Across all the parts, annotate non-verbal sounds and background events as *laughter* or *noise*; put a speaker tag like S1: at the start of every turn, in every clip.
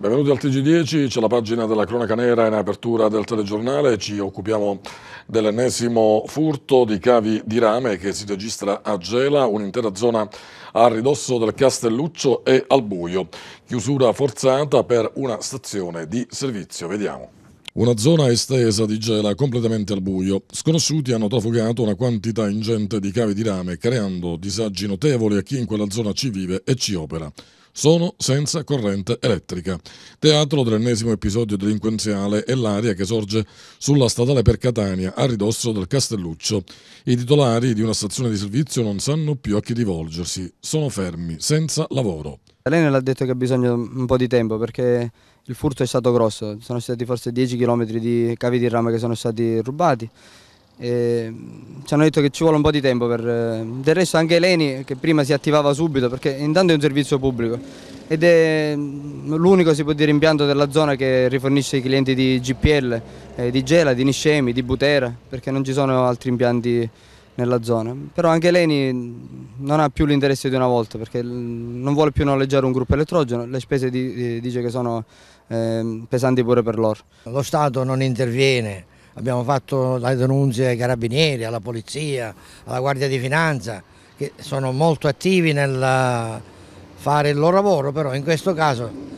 S1: Benvenuti al TG10, c'è la pagina della cronaca nera in apertura del telegiornale, ci occupiamo dell'ennesimo furto di cavi di rame che si registra a Gela, un'intera zona a ridosso del Castelluccio e al buio, chiusura forzata per una stazione di servizio, vediamo. Una zona estesa di gela completamente al buio. Sconosciuti hanno trafugato una quantità ingente di cavi di rame, creando disagi notevoli a chi in quella zona ci vive e ci opera sono senza corrente elettrica. Teatro dell'ennesimo episodio delinquenziale è l'area che sorge sulla statale per Catania, a ridosso del Castelluccio. I titolari di una stazione di servizio non sanno più a chi rivolgersi, sono fermi, senza lavoro.
S2: Lei non ha detto che ha bisogno un po' di tempo perché il furto è stato grosso, sono stati forse 10 km di cavi di rame che sono stati rubati. E mm, ci hanno detto che ci vuole un po' di tempo per... Eh, del resto anche Eleni che prima si attivava subito perché intanto è un servizio pubblico ed è mm, l'unico si può dire impianto della zona che rifornisce i clienti di GPL, eh, di Gela, di Niscemi, di Butera perché non ci sono altri impianti nella zona però anche Eleni mm, non ha più l'interesse di una volta perché non vuole più noleggiare un gruppo elettrogeno le spese di, di, eh, dice che sono eh, pesanti pure per loro lo Stato non interviene abbiamo fatto le denunce ai carabinieri, alla polizia, alla guardia di finanza, che sono molto attivi nel eh, fare il loro lavoro, però in questo caso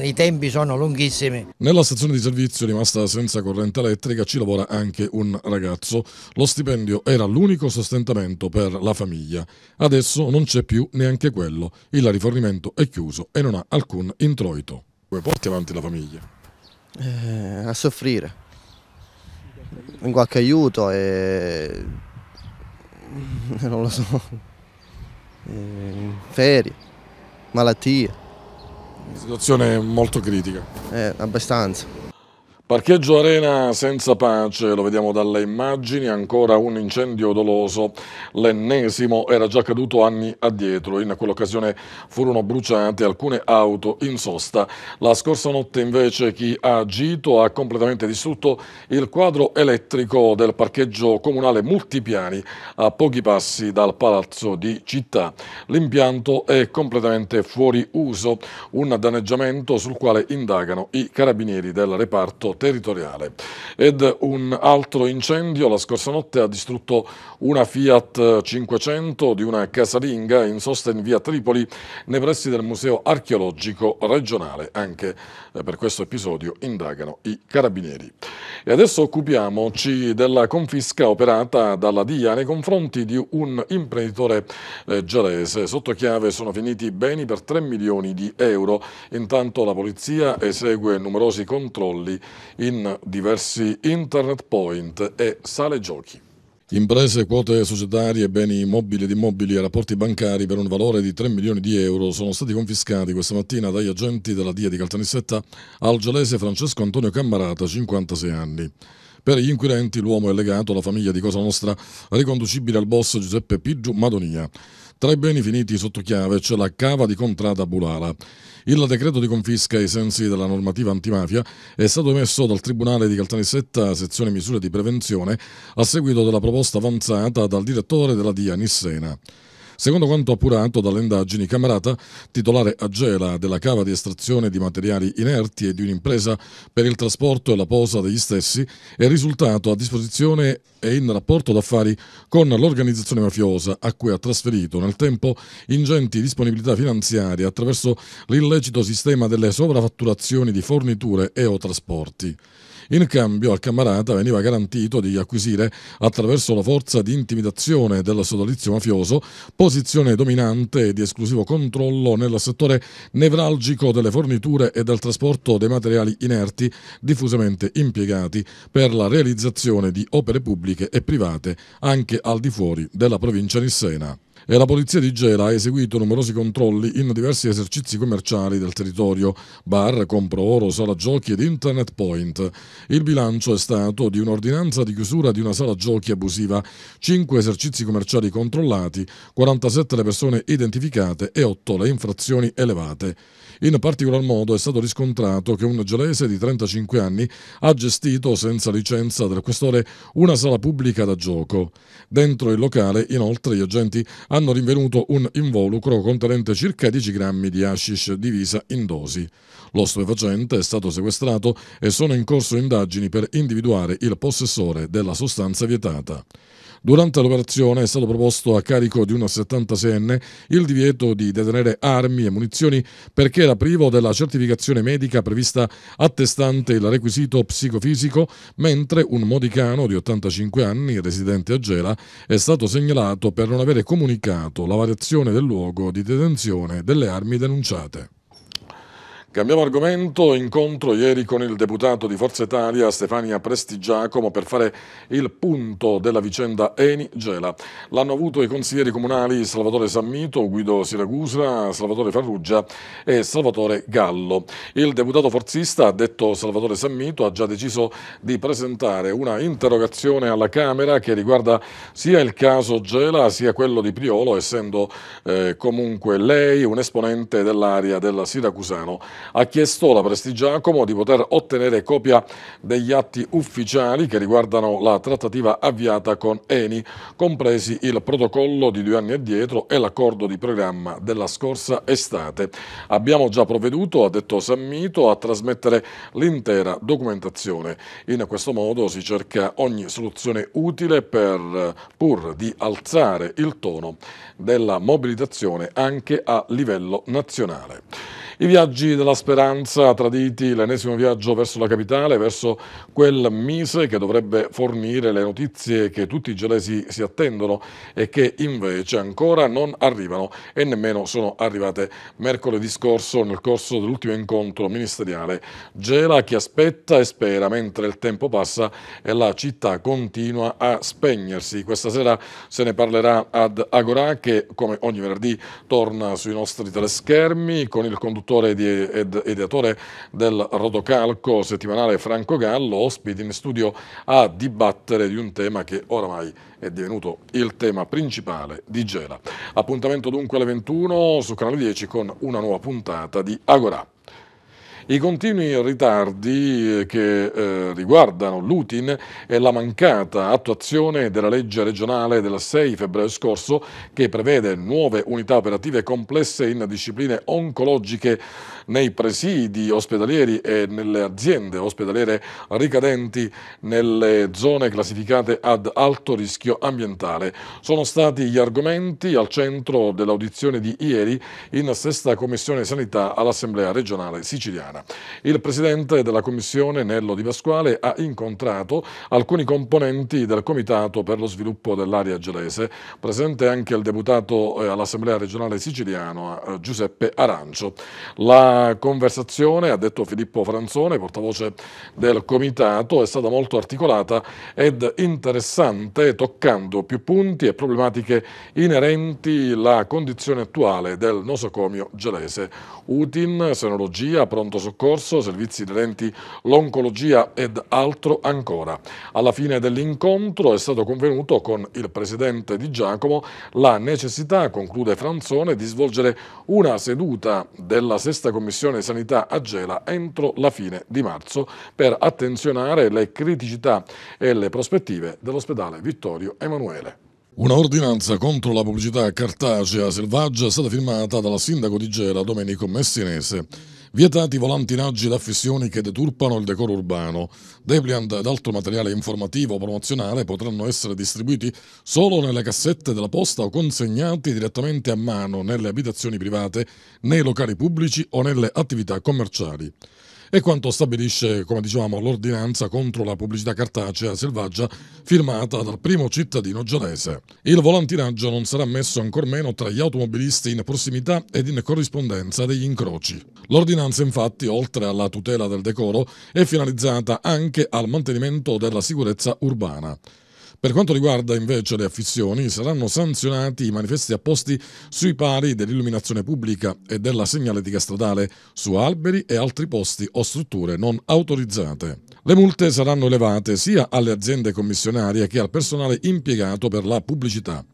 S2: i tempi sono lunghissimi.
S1: Nella stazione di servizio rimasta senza corrente elettrica ci lavora anche un ragazzo. Lo stipendio era l'unico sostentamento per la famiglia. Adesso non c'è più neanche quello. Il rifornimento è chiuso e non ha alcun introito. Come porti avanti la famiglia? Eh, a soffrire in qualche aiuto e *laughs* non lo so, ferie, malattie. situazione molto critica.
S3: Eh, abbastanza.
S1: Parcheggio Arena senza pace, lo vediamo dalle immagini, ancora un incendio doloso, l'ennesimo era già caduto anni addietro, in quell'occasione furono bruciate alcune auto in sosta. La scorsa notte invece chi ha agito ha completamente distrutto il quadro elettrico del parcheggio comunale multipiani a pochi passi dal palazzo di città. L'impianto è completamente fuori uso, un danneggiamento sul quale indagano i carabinieri del reparto territoriale. Ed un altro incendio la scorsa notte ha distrutto una Fiat 500 di una casalinga in sosta in via Tripoli nei pressi del Museo Archeologico Regionale. Anche eh, per questo episodio indagano i carabinieri. E adesso occupiamoci della confisca operata dalla DIA nei confronti di un imprenditore eh, Sotto chiave sono finiti beni per 3 milioni di euro. Intanto la polizia esegue numerosi controlli in diversi internet point e sale giochi. Imprese, quote societarie, beni mobili ed immobili e rapporti bancari per un valore di 3 milioni di euro sono stati confiscati questa mattina dagli agenti della DIA di Caltanissetta al gelese Francesco Antonio Cammarata, 56 anni. Per gli inquirenti l'uomo è legato alla famiglia di Cosa Nostra, riconducibile al boss Giuseppe Piggiu Madonia. Tra i beni finiti sotto chiave c'è la cava di Contrada Bulala. Il decreto di confisca ai sensi della normativa antimafia è stato emesso dal Tribunale di Caltanissetta, sezione misure di prevenzione, a seguito della proposta avanzata dal direttore della DIA Nissena. Secondo quanto appurato dalle indagini, Camerata, titolare a Gela della cava di estrazione di materiali inerti e di un'impresa per il trasporto e la posa degli stessi, è risultato a disposizione e in rapporto d'affari con l'organizzazione mafiosa a cui ha trasferito nel tempo ingenti disponibilità finanziarie attraverso l'illecito sistema delle sovraffatturazioni di forniture e o trasporti. In cambio al camarata veniva garantito di acquisire attraverso la forza di intimidazione del sodalizio mafioso posizione dominante e di esclusivo controllo nel settore nevralgico delle forniture e del trasporto dei materiali inerti diffusamente impiegati per la realizzazione di opere pubbliche e private anche al di fuori della provincia nissena e la polizia di Gela ha eseguito numerosi controlli in diversi esercizi commerciali del territorio, bar, compro oro, sala giochi ed internet point. Il bilancio è stato di un'ordinanza di chiusura di una sala giochi abusiva, 5 esercizi commerciali controllati, 47 le persone identificate e 8 le infrazioni elevate. In particolar modo è stato riscontrato che un gelese di 35 anni ha gestito senza licenza del questore una sala pubblica da gioco. Dentro il locale, inoltre, gli agenti hanno rinvenuto un involucro contenente circa 10 grammi di hashish divisa in dosi. Lo stupefacente è stato sequestrato e sono in corso indagini per individuare il possessore della sostanza vietata. Durante l'operazione è stato proposto a carico di una 76enne il divieto di detenere armi e munizioni perché era privo della certificazione medica prevista attestante il requisito psicofisico, mentre un modicano di 85 anni, residente a Gela, è stato segnalato per non avere comunicato la variazione del luogo di detenzione delle armi denunciate. Cambiamo argomento, incontro ieri con il deputato di Forza Italia Stefania Presti Giacomo per fare il punto della vicenda Eni-Gela. L'hanno avuto i consiglieri comunali Salvatore Sammito, Guido Siracusa, Salvatore Farrugia e Salvatore Gallo. Il deputato forzista, ha detto Salvatore Sammito, ha già deciso di presentare una interrogazione alla Camera che riguarda sia il caso Gela sia quello di Priolo, essendo eh, comunque lei un esponente dell'area del Siracusano ha chiesto alla Prestigiacomo di poter ottenere copia degli atti ufficiali che riguardano la trattativa avviata con Eni, compresi il protocollo di due anni addietro e l'accordo di programma della scorsa estate. Abbiamo già provveduto, ha detto Sammito, a trasmettere l'intera documentazione. In questo modo si cerca ogni soluzione utile per, pur di alzare il tono della mobilitazione anche a livello nazionale. I viaggi della speranza traditi, l'ennesimo viaggio verso la capitale, verso quel mise che dovrebbe fornire le notizie che tutti i gelesi si attendono e che invece ancora non arrivano e nemmeno sono arrivate mercoledì scorso nel corso dell'ultimo incontro ministeriale. Gela chi aspetta e spera mentre il tempo passa e la città continua a spegnersi. Questa sera se ne parlerà ad Agorà che come ogni venerdì torna sui nostri teleschermi con il conduttore autore ed ideatore del rotocalco settimanale Franco Gallo, ospite in studio a dibattere di un tema che oramai è divenuto il tema principale di Gela. Appuntamento dunque alle 21 su Canale 10 con una nuova puntata di Agora. I continui ritardi eh, che eh, riguardano l'UTIN e la mancata attuazione della legge regionale del 6 febbraio scorso che prevede nuove unità operative complesse in discipline oncologiche nei presidi ospedalieri e nelle aziende ospedaliere ricadenti nelle zone classificate ad alto rischio ambientale. Sono stati gli argomenti al centro dell'audizione di ieri in sesta Commissione Sanità all'Assemblea regionale siciliana. Il presidente della Commissione, Nello Di Pasquale, ha incontrato alcuni componenti del Comitato per lo sviluppo dell'area gelese, presente anche il deputato eh, all'Assemblea regionale siciliana eh, Giuseppe Arancio. La conversazione, ha detto Filippo Franzone, portavoce del comitato, è stata molto articolata ed interessante, toccando più punti e problematiche inerenti alla condizione attuale del nosocomio gelese. UTIN, senologia, pronto soccorso, servizi inerenti l'oncologia ed altro ancora. Alla fine dell'incontro è stato convenuto con il presidente di Giacomo la necessità, conclude Franzone, di svolgere una seduta della sesta commissione Commissione Sanità a Gela entro la fine di marzo per attenzionare le criticità e le prospettive dell'ospedale Vittorio Emanuele. Una ordinanza contro la pubblicità cartacea selvaggia è stata firmata dalla sindaco di Gela Domenico Messinese vietati volantinaggi da fissioni che deturpano il decoro urbano. Depliant ed altro materiale informativo o promozionale potranno essere distribuiti solo nelle cassette della posta o consegnati direttamente a mano nelle abitazioni private, nei locali pubblici o nelle attività commerciali e quanto stabilisce, come dicevamo, l'ordinanza contro la pubblicità cartacea selvaggia firmata dal primo cittadino gelese. Il volantinaggio non sarà messo ancor meno tra gli automobilisti in prossimità ed in corrispondenza degli incroci. L'ordinanza infatti, oltre alla tutela del decoro, è finalizzata anche al mantenimento della sicurezza urbana. Per quanto riguarda invece le affissioni, saranno sanzionati i manifesti apposti sui pari dell'illuminazione pubblica e della segnaletica stradale su alberi e altri posti o strutture non autorizzate. Le multe saranno elevate sia alle aziende commissionarie che al personale impiegato per la pubblicità.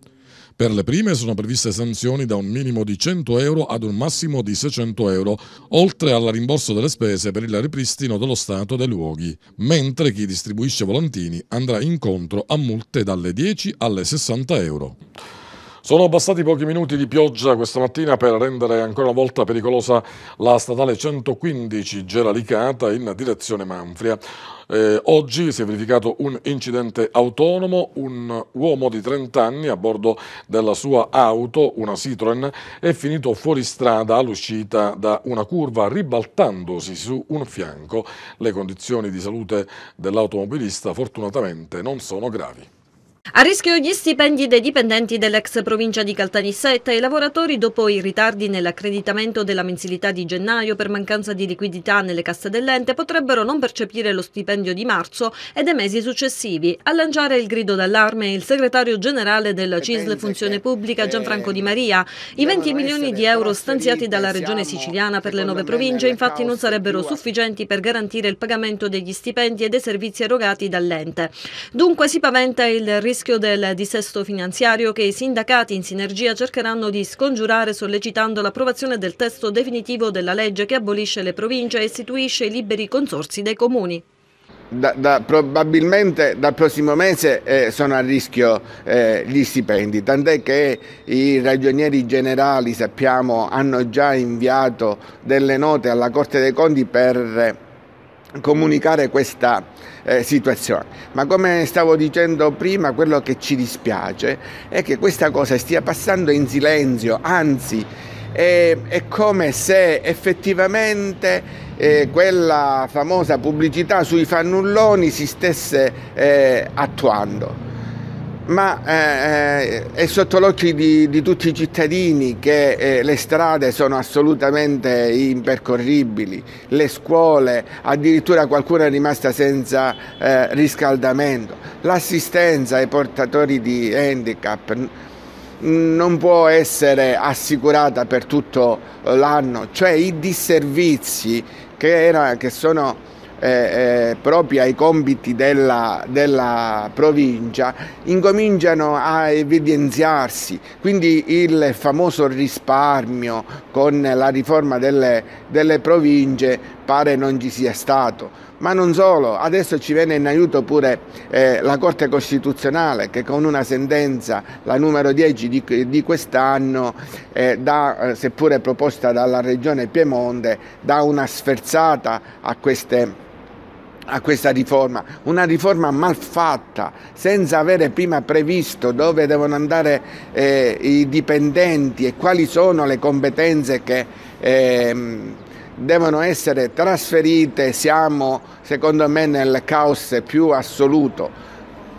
S1: Per le prime sono previste sanzioni da un minimo di 100 euro ad un massimo di 600 euro, oltre al rimborso delle spese per il ripristino dello stato dei luoghi, mentre chi distribuisce volantini andrà incontro a multe dalle 10 alle 60 euro. Sono bastati pochi minuti di pioggia questa mattina per rendere ancora una volta pericolosa la statale 115 Geralicata in direzione Manfria. Eh, oggi si è verificato un incidente autonomo, un uomo di 30 anni a bordo della sua auto, una Citroen, è finito fuori strada all'uscita da una curva ribaltandosi su un fianco. Le condizioni di salute dell'automobilista fortunatamente non sono gravi.
S2: A rischio gli stipendi dei dipendenti dell'ex provincia di Caltanissetta e i lavoratori dopo i ritardi nell'accreditamento della mensilità di gennaio per mancanza di liquidità nelle casse dell'ente potrebbero non percepire lo stipendio di marzo e dei mesi successivi. A lanciare il grido d'allarme il segretario generale della CISL Funzione Pubblica eh, Gianfranco Di Maria. I 20 milioni di euro stanziati dalla regione siciliana per le nove province infatti non sarebbero sufficienti per garantire il pagamento degli stipendi e dei servizi erogati dall'ente. Dunque si paventa il rischio rischio del dissesto finanziario che i sindacati in sinergia cercheranno di scongiurare sollecitando l'approvazione del testo definitivo della legge che abolisce le province e istituisce i liberi consorsi dei comuni.
S3: Da, da, probabilmente dal prossimo mese eh, sono a rischio eh, gli stipendi, tant'è che i ragionieri generali, sappiamo, hanno già inviato delle note alla Corte dei Conti per eh, comunicare questa eh, situazione. Ma come stavo dicendo prima, quello che ci dispiace è che questa cosa stia passando in silenzio, anzi è, è come se effettivamente eh, quella famosa pubblicità sui fannulloni si stesse eh, attuando ma eh, eh, è sotto l'occhio di, di, tutti i cittadini che eh, le strade sono assolutamente impercorribili, le scuole, addirittura qualcuno è rimasta senza eh, riscaldamento, l'assistenza ai portatori di handicap non può essere assicurata per tutto eh, l'anno, cioè i disservizi che, era, che sono eh, eh proprio ai compiti della, della, provincia incominciano a evidenziarsi quindi il famoso risparmio con la riforma delle, delle province pare non ci sia stato ma non solo, adesso ci viene in aiuto pure eh, la Corte Costituzionale che con una sentenza, la numero 10 di, di quest'anno, eh, dà, eh, seppure proposta dalla Regione Piemonte, dà una sferzata a queste a questa riforma, una riforma mal fatta, senza avere prima previsto dove devono andare eh, i dipendenti e quali sono le competenze che eh, devono essere trasferite, siamo secondo me nel caos più assoluto.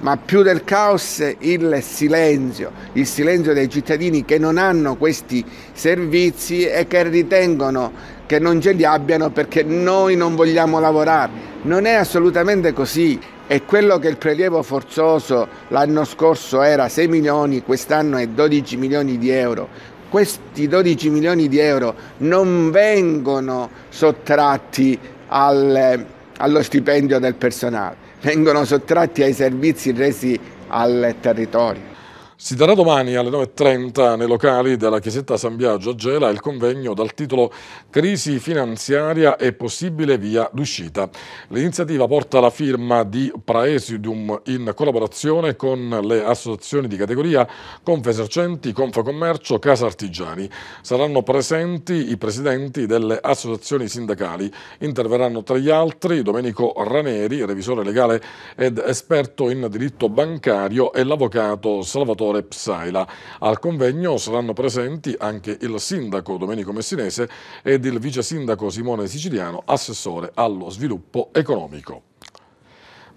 S3: Ma più del caos il silenzio, il silenzio dei cittadini che non hanno questi servizi e che ritengono che non ce li abbiano perché noi non vogliamo lavorare. Non è assolutamente così. E quello che il prelievo forzoso l'anno scorso era 6 milioni, quest'anno è 12 milioni di euro questi 12 milioni di euro non vengono sottratti al, allo stipendio del personale, vengono sottratti ai servizi resi al territorio.
S1: Si darà domani alle 9.30 nei locali della chiesetta San Biagio a Gela il convegno dal titolo Crisi finanziaria e possibile via d'uscita. L'iniziativa porta la firma di Praesidum in collaborazione con le associazioni di categoria Confesercenti, Confacommercio, Casa Artigiani. Saranno presenti i presidenti delle associazioni sindacali. Interverranno tra gli altri Domenico Raneri, revisore legale ed esperto in diritto bancario e l'avvocato Salvatore Salvatore Psaila. Al convegno saranno presenti anche il sindaco Domenico Messinese ed il vice sindaco Simone Siciliano, assessore allo sviluppo economico.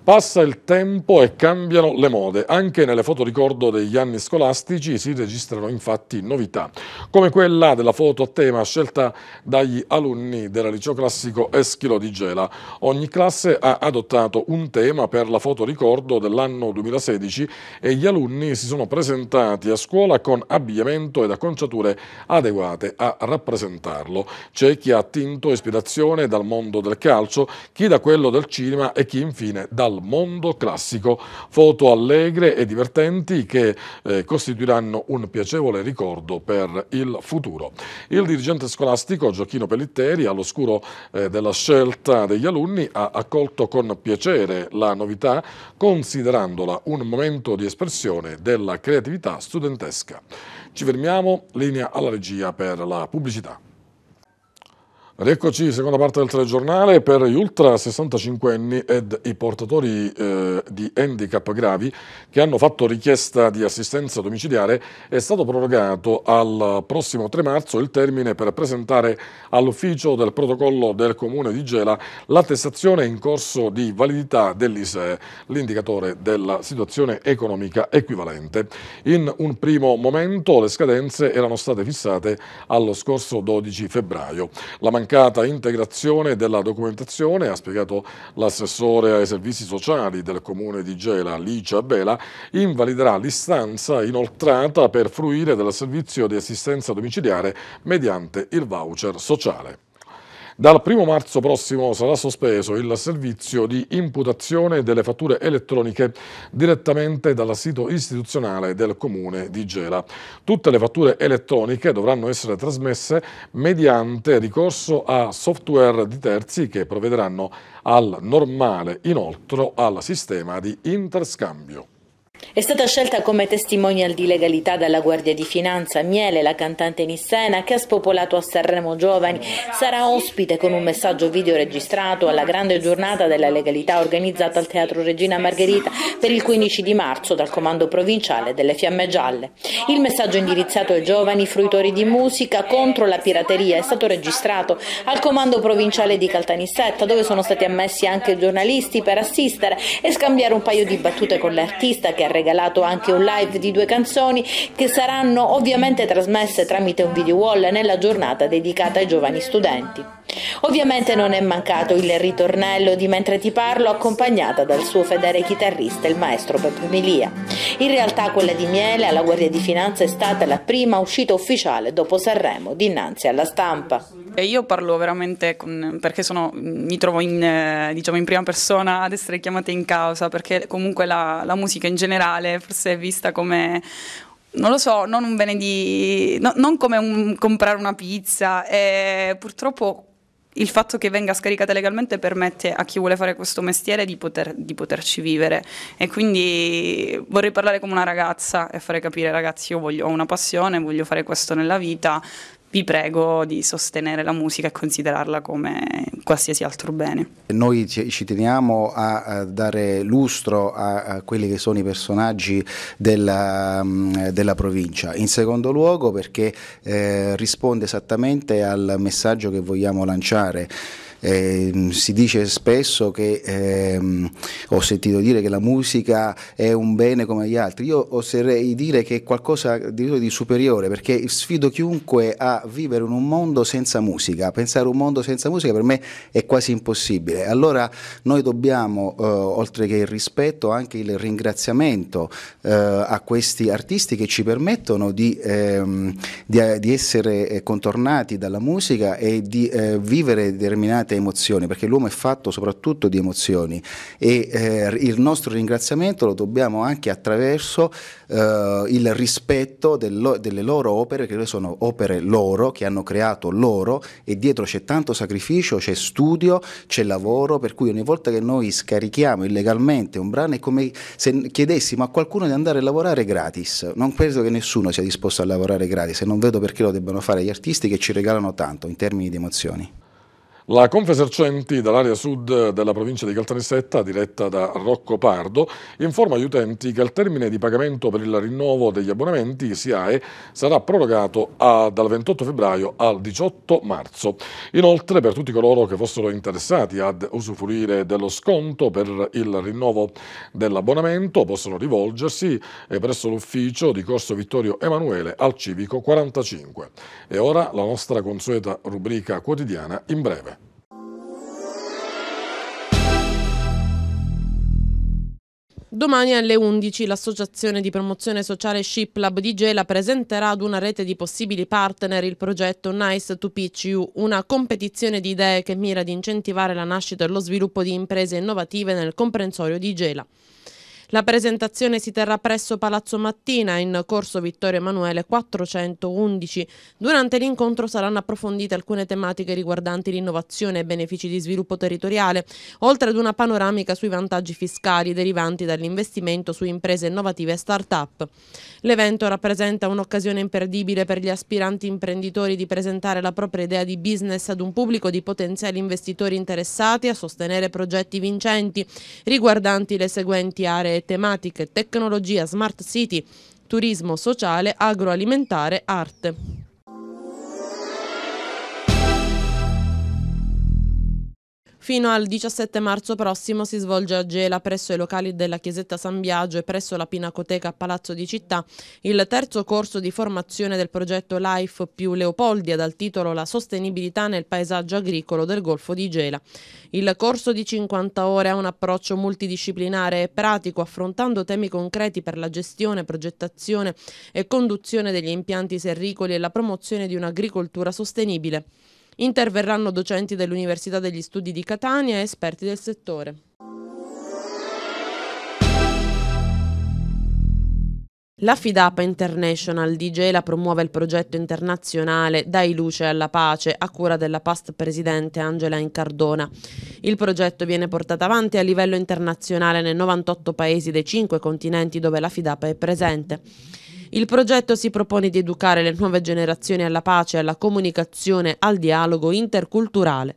S1: Passa il tempo e cambiano le mode. Anche nelle foto ricordo degli anni scolastici si registrano infatti novità, come quella della foto a tema scelta dagli alunni del liceo classico Eschilo di Gela. Ogni classe ha adottato un tema per la foto ricordo dell'anno 2016 e gli alunni si sono presentati a scuola con abbigliamento ed acconciature adeguate a rappresentarlo. C'è chi ha attinto ispirazione dal mondo del calcio, chi da quello del cinema e chi infine dal al mondo classico. Foto allegre e divertenti che eh, costituiranno un piacevole ricordo per il futuro. Il dirigente scolastico Giochino Pellitteri, all'oscuro eh, della scelta degli alunni, ha accolto con piacere la novità, considerandola un momento di espressione della creatività studentesca. Ci fermiamo, linea alla regia per la pubblicità. Rieccoci, seconda parte del telegiornale, per gli ultra 65 anni ed i portatori eh, di handicap gravi che hanno fatto richiesta di assistenza domiciliare è stato prorogato al prossimo 3 marzo il termine per presentare all'ufficio del protocollo del comune di Gela l'attestazione in corso di validità dell'ISEE, l'indicatore della situazione economica equivalente. In un primo momento le scadenze erano state fissate allo scorso 12 febbraio. La mancata integrazione della documentazione, ha spiegato l'assessore ai servizi sociali del comune di Gela, Licia Bela, invaliderà l'istanza inoltrata per fruire del servizio di assistenza domiciliare mediante il voucher sociale. Dal 1 marzo prossimo sarà sospeso il servizio di imputazione delle fatture elettroniche direttamente dal sito istituzionale del Comune di Gela. Tutte le fatture elettroniche dovranno essere trasmesse mediante ricorso a software di terzi che provvederanno al normale inoltre al sistema di interscambio. È
S2: stata scelta come testimonial di legalità dalla Guardia di Finanza Miele, la cantante Nissena, che ha spopolato a Sanremo Giovani, sarà ospite con un messaggio video registrato alla grande giornata della legalità organizzata al Teatro Regina Margherita per il 15 di marzo dal Comando Provinciale delle Fiamme Gialle. Il messaggio indirizzato ai giovani fruitori di musica contro la pirateria è stato registrato al Comando Provinciale di Caltanissetta, dove sono stati ammessi anche giornalisti per assistere e scambiare un paio di battute con l'artista che ha regalato anche un live di due canzoni che saranno ovviamente trasmesse tramite un video wall nella giornata dedicata ai giovani studenti. Ovviamente non è mancato il ritornello di Mentre ti parlo accompagnata dal suo fedele chitarrista il maestro Peppe Melia. In realtà quella di Miele alla Guardia di Finanza è stata la prima uscita ufficiale dopo Sanremo dinanzi alla stampa. E Io parlo veramente con, perché sono, mi trovo in, eh, diciamo, in, prima persona ad essere chiamata in causa, perché comunque la, la musica in generale forse è vista come non lo so, non un bene di. No, non come un, comprare una pizza. E purtroppo il fatto che venga scaricata legalmente permette a chi vuole fare questo mestiere di, poter, di, poterci vivere. E quindi vorrei parlare come una ragazza e fare capire, ragazzi, io voglio, ho una passione, voglio fare questo nella vita vi prego di sostenere la musica e considerarla come qualsiasi altro bene.
S4: Noi ci teniamo a dare lustro a quelli che sono i personaggi della, mm, della provincia, in secondo luogo perché eh, risponde esattamente al messaggio che vogliamo lanciare. Eh, si dice spesso che ehm, ho sentito dire che la musica è un bene come gli altri. Io oserei dire che è qualcosa di, superiore perché sfido chiunque a vivere in un mondo senza musica. Pensare a un mondo senza musica per me è quasi impossibile. Allora noi dobbiamo, eh, oltre che il rispetto, anche il ringraziamento eh, a questi artisti che ci permettono di, ehm, di, eh, di essere eh, contornati dalla musica e di eh, vivere determinate tante emozioni, perché l'uomo è fatto soprattutto di emozioni e eh, il nostro ringraziamento lo dobbiamo anche attraverso eh, il rispetto del, delle loro opere, che sono opere loro, che hanno creato loro e dietro c'è tanto sacrificio, c'è studio, c'è lavoro, per cui ogni volta che noi scarichiamo illegalmente un brano è come se chiedessimo a qualcuno di andare a lavorare gratis. Non penso che nessuno sia disposto a lavorare gratis e non vedo perché lo debbano fare gli artisti che ci regalano tanto in termini di emozioni.
S1: La Confesercenti dall'area sud della provincia di Caltanissetta, diretta da Rocco Pardo, informa gli utenti che il termine di pagamento per il rinnovo degli abbonamenti SIAE sarà prorogato a, dal 28 febbraio al 18 marzo. Inoltre, per tutti coloro che fossero interessati ad usufruire dello sconto per il rinnovo dell'abbonamento, possono rivolgersi eh, presso l'ufficio di Corso Vittorio Emanuele al Civico 45. E ora la nostra consueta rubrica quotidiana in breve.
S2: Domani alle 11 l'Associazione di Promozione Sociale ShipLab di Gela presenterà ad una rete di possibili partner il progetto Nice to PCU, una competizione di idee che mira ad incentivare la nascita e lo sviluppo di imprese innovative nel comprensorio di Gela. La presentazione si terrà presso Palazzo Mattina in corso Vittorio Emanuele 411. Durante l'incontro saranno approfondite alcune tematiche riguardanti l'innovazione e benefici di sviluppo territoriale, oltre ad una panoramica sui vantaggi fiscali derivanti dall'investimento su imprese innovative e start-up. L'evento rappresenta un'occasione imperdibile per gli aspiranti imprenditori di presentare la propria idea di business ad un pubblico di potenziali investitori interessati a sostenere progetti vincenti riguardanti le seguenti aree tematiche tecnologia, smart city, turismo sociale, agroalimentare, arte. Fino al 17 marzo prossimo si svolge a Gela presso i locali della Chiesetta San Biagio e presso la Pinacoteca Palazzo di Città il terzo corso di formazione del progetto Life più Leopoldia dal titolo La sostenibilità nel paesaggio agricolo del Golfo di Gela. Il corso di 50 ore ha un approccio multidisciplinare e pratico affrontando temi concreti per la gestione, progettazione e conduzione degli impianti serricoli e la promozione di un'agricoltura sostenibile. Interverranno docenti dell'Università degli Studi di Catania e esperti del settore. La FIDAPA International di Gela promuove il progetto internazionale Dai luce alla pace a cura della past presidente Angela Incardona. Il progetto viene portato avanti a livello internazionale nei 98 paesi dei 5 continenti dove la FIDAPA è presente. Il progetto si propone di educare le nuove generazioni alla pace, alla comunicazione, al dialogo interculturale.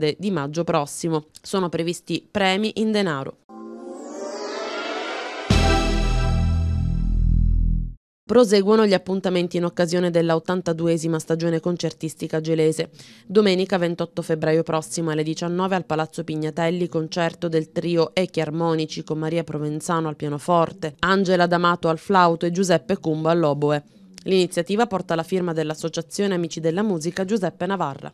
S2: verde di maggio prossimo. Sono previsti premi in denaro. Proseguono gli appuntamenti in occasione della 82esima stagione concertistica gelese. Domenica 28 febbraio prossimo alle 19 al Palazzo Pignatelli concerto del trio Echi Armonici con Maria Provenzano al pianoforte, Angela D'Amato al flauto e Giuseppe Cumbo all'oboe. L'iniziativa porta la firma dell'Associazione Amici della Musica Giuseppe Navarra.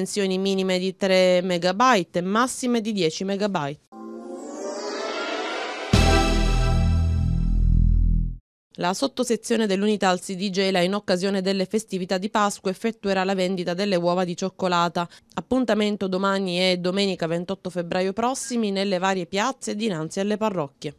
S2: dimensioni minime di 3 MB e massime di 10 MB. La sottosezione dell'unità al CD Gela in occasione delle festività di Pasqua effettuerà la vendita delle uova di cioccolata. Appuntamento domani e domenica 28 febbraio prossimi nelle varie piazze dinanzi alle parrocchie.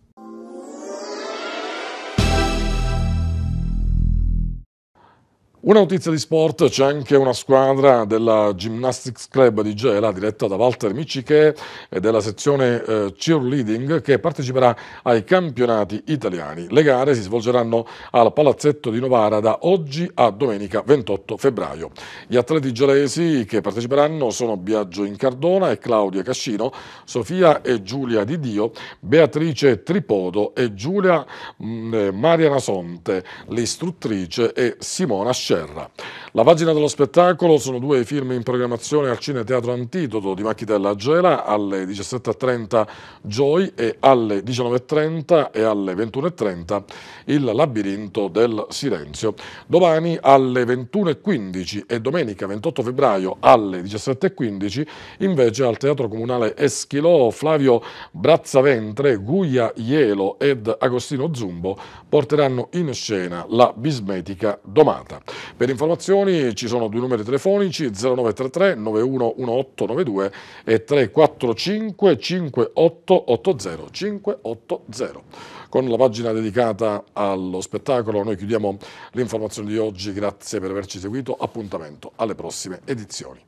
S1: Una notizia di sport, c'è anche una squadra della Gymnastics Club di Gela diretta da Walter Miciche e della sezione eh, cheerleading che parteciperà ai campionati italiani. Le gare si svolgeranno al Palazzetto di Novara da oggi a domenica 28 febbraio. Gli atleti gelesi che parteciperanno sono Biagio Incardona e Claudia Cascino, Sofia e Giulia Di Dio, Beatrice Tripodo e Giulia mh, mm, eh, Mariana Sonte, l'istruttrice e Simona Scena Serra. La pagina dello spettacolo sono due film in programmazione al Cine Teatro Antidoto di Machitella Agela alle 17.30 Joy e alle 19.30 e alle 21.30 Il labirinto del silenzio. Domani alle 21.15 e domenica 28 febbraio alle 17.15 invece al Teatro Comunale Eschilo Flavio Brazzaventre, Guglia Ielo ed Agostino Zumbo porteranno in scena la bismetica domata. Per informazioni ci sono due numeri telefonici 0933 911892 e 345 5880 580. Con la pagina dedicata allo spettacolo noi chiudiamo l'informazione di oggi, grazie per averci seguito, appuntamento alle prossime edizioni.